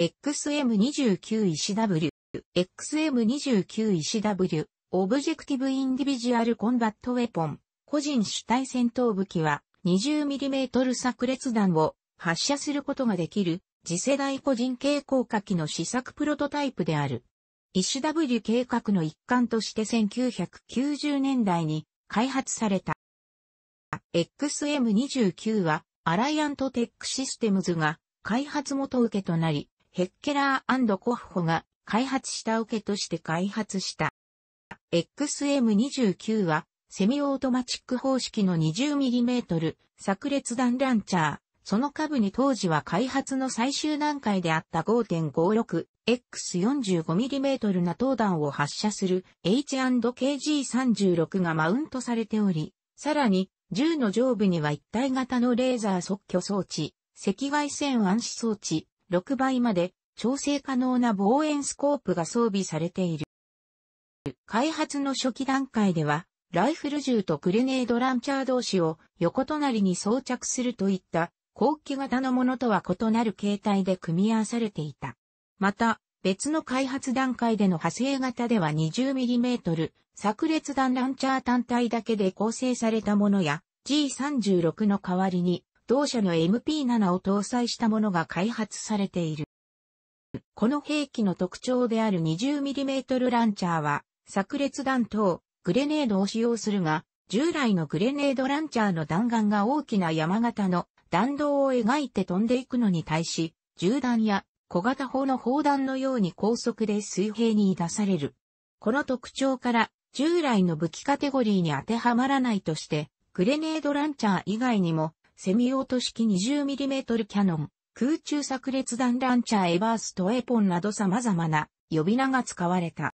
XM29 石 W、XM29 石 W、オブジェクティブインディビジュアルコンバットウェポン、個人主体戦闘武器は 20mm 炸裂弾を発射することができる次世代個人傾向火器の試作プロトタイプである。石 W 計画の一環として1990年代に開発された。XM29 はアライアントテックシステムズが開発元受けとなり、ヘッケラーコッホが開発した受けとして開発した。XM29 は、セミオートマチック方式の 20mm 炸裂弾ランチャー。その下部に当時は開発の最終段階であった 5.56X45mm な投弾を発射する H&KG36 がマウントされており、さらに銃の上部には一体型のレーザー測距装置、赤外線暗視装置、6倍まで調整可能な望遠スコープが装備されている。開発の初期段階では、ライフル銃とグレネードランチャー同士を横隣に装着するといった後期型のものとは異なる形態で組み合わされていた。また、別の開発段階での派生型では 20mm 炸裂弾ランチャー単体だけで構成されたものや G36 の代わりに同社の MP7 を搭載したものが開発されている。この兵器の特徴である 20mm ランチャーは、炸裂弾頭、グレネードを使用するが、従来のグレネードランチャーの弾丸が大きな山形の弾道を描いて飛んでいくのに対し、銃弾や小型砲の砲弾のように高速で水平に出される。この特徴から従来の武器カテゴリーに当てはまらないとして、グレネードランチャー以外にもセミオート式 20mm キャノン、空中炸裂弾ランチャーエバーストエポンなど様々な呼び名が使われた。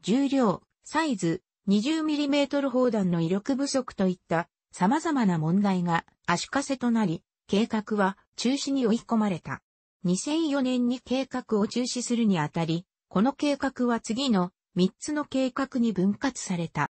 重量、サイズ、20mm 砲弾の威力不足といった様々な問題が足かせとなり、計画は中止に追い込まれた。2004年に計画を中止するにあたり、この計画は次の3つの計画に分割された。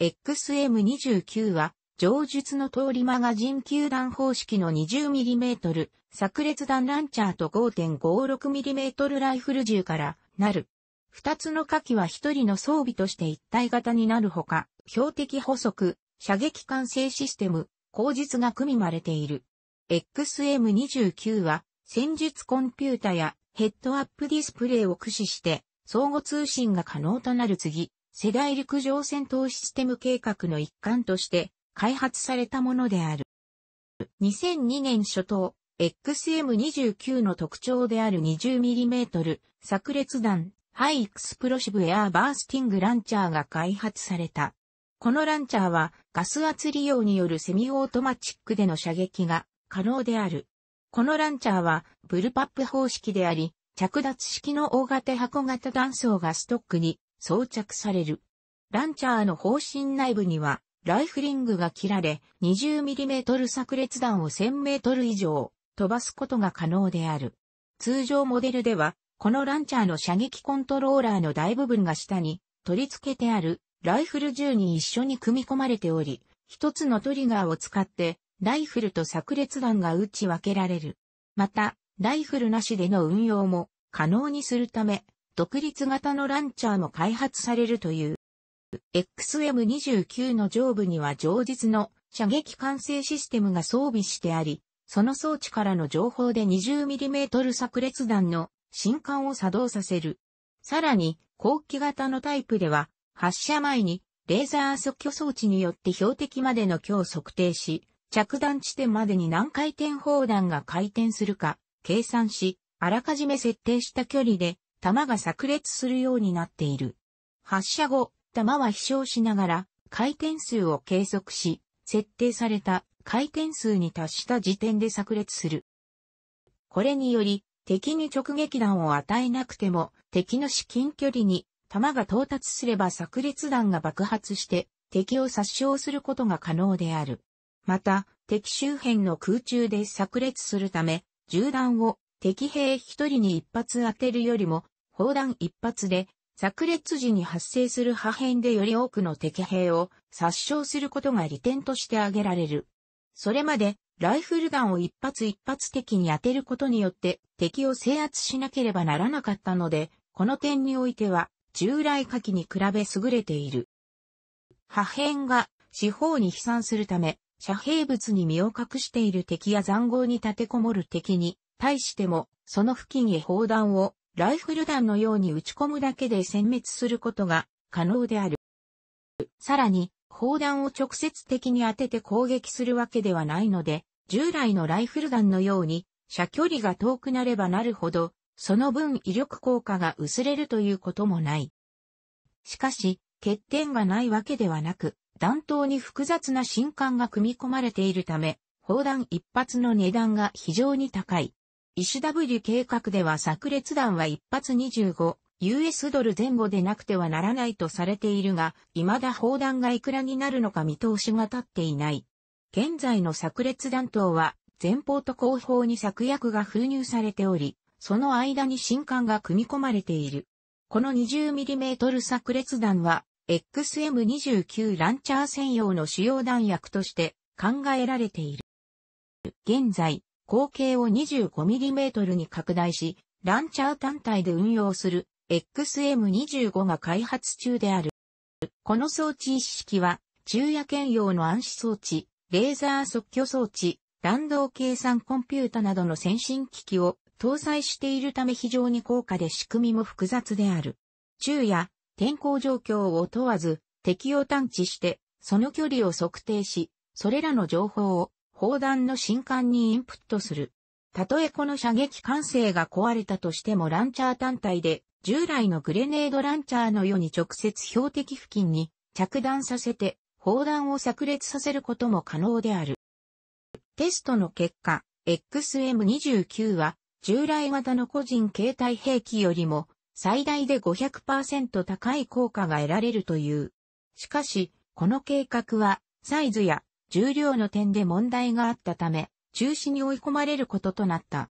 XM29 は上述の通りマガジン球弾方式の 20mm 炸裂弾ランチャーと 5.56mm ライフル銃からなる。二つの火器は一人の装備として一体型になるほか、標的補足、射撃管制システム、口実が組まれている。XM29 は戦術コンピュータやヘッドアップディスプレイを駆使して相互通信が可能となる次、世代陸上戦闘システム計画の一環として開発されたものである。2002年初頭、XM29 の特徴である 20mm 炸裂弾ハイエクスプロシブエアーバースティングランチャーが開発された。このランチャーはガス圧利用によるセミオートマチックでの射撃が可能である。このランチャーはブルパップ方式であり、着脱式の大型箱型弾倉がストックに装着される。ランチャーの方針内部にはライフリングが切られ、20mm 炸裂弾を 1000m 以上飛ばすことが可能である。通常モデルでは、このランチャーの射撃コントローラーの大部分が下に取り付けてあるライフル銃に一緒に組み込まれており、一つのトリガーを使ってライフルと炸裂弾が打ち分けられる。また、ライフルなしでの運用も可能にするため、独立型のランチャーも開発されるという。XM29 の上部には上実の射撃管制システムが装備してあり、その装置からの情報で 20mm 炸裂弾の新艦を作動させる。さらに、後期型のタイプでは、発射前にレーザー測距装置によって標的までの距を測定し、着弾地点までに何回転砲弾が回転するか計算し、あらかじめ設定した距離で弾が炸裂するようになっている。発射後、弾は飛翔しながら回転数を計測し、設定された回転数に達した時点で炸裂する。これにより、敵に直撃弾を与えなくても、敵の至近距離に弾が到達すれば炸裂弾が爆発して敵を殺傷することが可能である。また、敵周辺の空中で炸裂するため、銃弾を敵兵一人に一発当てるよりも、砲弾一発で炸裂時に発生する破片でより多くの敵兵を殺傷することが利点として挙げられる。それまで、ライフルガンを一発一発敵に当てることによって敵を制圧しなければならなかったので、この点においては、従来火器に比べ優れている。破片が四方に飛散するため、遮蔽物に身を隠している敵や残壕に立てこもる敵に、対しても、その付近へ砲弾をライフル弾のように打ち込むだけで殲滅することが可能である。さらに、砲弾を直接的に当てて攻撃するわけではないので、従来のライフル弾のように、射距離が遠くなればなるほど、その分威力効果が薄れるということもない。しかし、欠点がないわけではなく、弾頭に複雑な信管が組み込まれているため、砲弾一発の値段が非常に高い。石 W 計画では炸裂弾は一発 25US ドル前後でなくてはならないとされているが、未だ砲弾がいくらになるのか見通しが立っていない。現在の炸裂弾頭は、前方と後方に炸薬が封入されており、その間に新艦が組み込まれている。この 20mm 炸裂弾は、XM29 ランチャー専用の主要弾薬として考えられている。現在、口径を 25mm に拡大し、ランチャー単体で運用する XM25 が開発中である。この装置一式は、昼夜兼用の暗視装置、レーザー即挙装置、弾道計算コンピュータなどの先進機器を搭載しているため非常に高価で仕組みも複雑である。昼夜、天候状況を問わず、敵を探知して、その距離を測定し、それらの情報を砲弾の新艦にインプットする。たとえこの射撃管制が壊れたとしてもランチャー単体で、従来のグレネードランチャーのように直接標的付近に着弾させて、砲弾を炸裂させることも可能である。テストの結果、XM29 は従来型の個人携帯兵器よりも最大で500%高い効果が得られるという。しかし、この計画はサイズや重量の点で問題があったため、中止に追い込まれることとなった。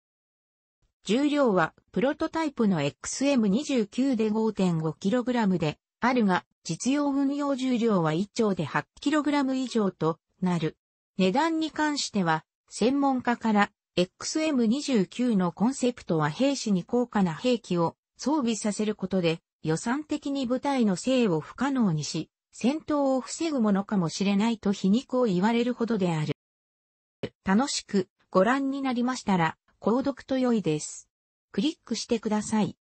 重量はプロトタイプの XM29 で 5.5kg であるが、実用運用重量は1丁で 8kg 以上となる。値段に関しては、専門家から XM29 のコンセプトは兵士に高価な兵器を装備させることで予算的に部隊の性を不可能にし、戦闘を防ぐものかもしれないと皮肉を言われるほどである。楽しくご覧になりましたら、購読と良いです。クリックしてください。